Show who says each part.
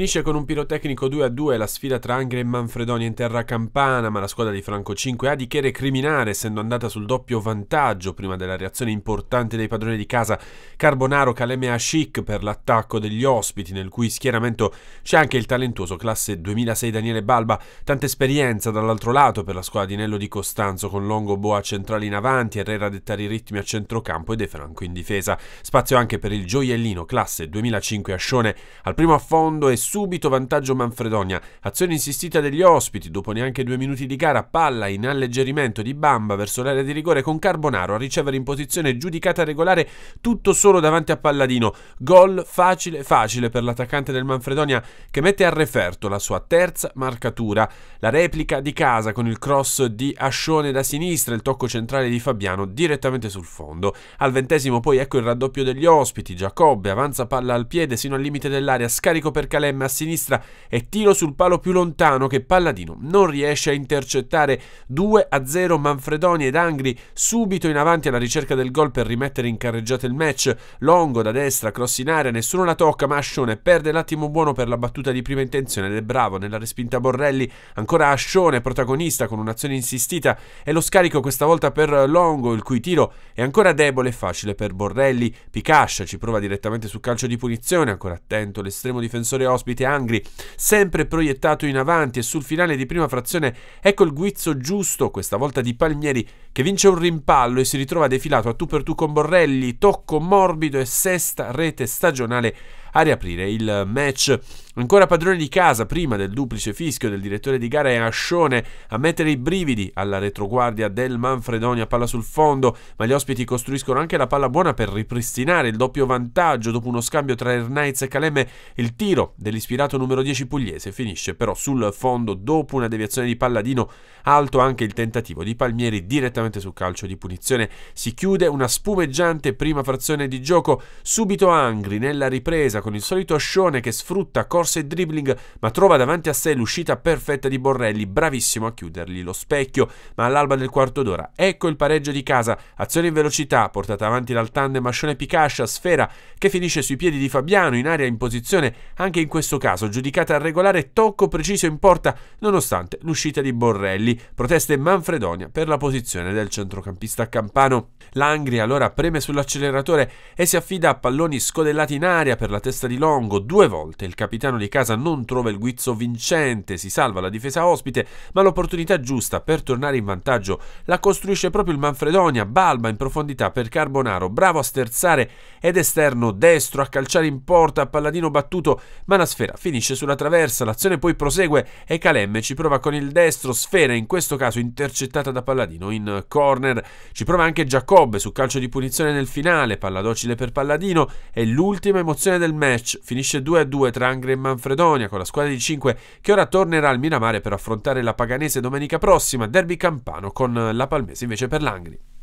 Speaker 1: Finisce con un pirotecnico 2 a 2 la sfida tra Angre e Manfredoni in terra campana, ma la squadra di Franco 5 ha di che recriminare, essendo andata sul doppio vantaggio prima della reazione importante dei padroni di casa Carbonaro, Caleme e Ashik per l'attacco degli ospiti, nel cui schieramento c'è anche il talentuoso classe 2006 Daniele Balba, tanta esperienza dall'altro lato per la squadra di Nello di Costanzo con Longo Boa centrale in avanti, Herrera dettare i ritmi a centrocampo e De Franco in difesa. Spazio anche per il gioiellino classe 2005 Ascione al primo affondo e subito vantaggio Manfredonia. Azione insistita degli ospiti, dopo neanche due minuti di gara, palla in alleggerimento di Bamba verso l'area di rigore con Carbonaro a ricevere in posizione giudicata regolare tutto solo davanti a Palladino. Gol facile facile per l'attaccante del Manfredonia che mette a referto la sua terza marcatura. La replica di casa con il cross di Ascione da sinistra, il tocco centrale di Fabiano direttamente sul fondo. Al ventesimo poi ecco il raddoppio degli ospiti, Giacobbe avanza palla al piede sino al limite dell'area, scarico per Calem a sinistra e tiro sul palo più lontano che Palladino non riesce a intercettare 2 a 0 Manfredoni ed Angri subito in avanti alla ricerca del gol per rimettere in carreggiata il match Longo da destra cross in area nessuno la tocca ma Ascione perde l'attimo buono per la battuta di prima intenzione ed è bravo nella respinta Borrelli ancora Ascione protagonista con un'azione insistita e lo scarico questa volta per Longo il cui tiro è ancora debole e facile per Borrelli Picascia ci prova direttamente sul calcio di punizione ancora attento l'estremo difensore Osso ospite Angri, sempre proiettato in avanti e sul finale di prima frazione ecco il guizzo giusto, questa volta di Palmieri, che vince un rimpallo e si ritrova defilato a tu per tu con Borrelli, tocco morbido e sesta rete stagionale a riaprire il match. Ancora padrone di casa prima del duplice fischio del direttore di gara è Ascione a mettere i brividi alla retroguardia del Manfredonia palla sul fondo, ma gli ospiti costruiscono anche la palla buona per ripristinare il doppio vantaggio dopo uno scambio tra Ernaiz e Calemme. Il tiro dell'ispirato numero 10 pugliese finisce però sul fondo dopo una deviazione di Palladino, alto anche il tentativo di Palmieri direttamente sul calcio di punizione. Si chiude una spumeggiante prima frazione di gioco, subito Angri nella ripresa con il solito Ascione che sfrutta corsa e dribbling, ma trova davanti a sé l'uscita perfetta di Borrelli, bravissimo a chiudergli lo specchio, ma all'alba del quarto d'ora ecco il pareggio di casa, azione in velocità portata avanti dal tandem Ascione-Picascia, sfera che finisce sui piedi di Fabiano in aria in posizione anche in questo caso giudicata regolare tocco preciso in porta nonostante l'uscita di Borrelli, proteste Manfredonia per la posizione del centrocampista campano. Langri allora preme sull'acceleratore e si affida a palloni scodellati in aria per la testa testa di Longo, due volte il capitano di casa non trova il guizzo vincente, si salva la difesa ospite, ma l'opportunità giusta per tornare in vantaggio la costruisce proprio il Manfredonia, balba in profondità per Carbonaro, bravo a sterzare ed esterno destro a calciare in porta a Palladino battuto, ma la sfera finisce sulla traversa, l'azione poi prosegue e Calemme ci prova con il destro, sfera in questo caso intercettata da Palladino in corner, ci prova anche Giacobbe su calcio di punizione nel finale, palla docile per Palladino e l'ultima emozione del match finisce 2-2 tra Angre e Manfredonia con la squadra di 5 che ora tornerà al Miramare per affrontare la Paganese domenica prossima, derby campano con la Palmese invece per l'Angri.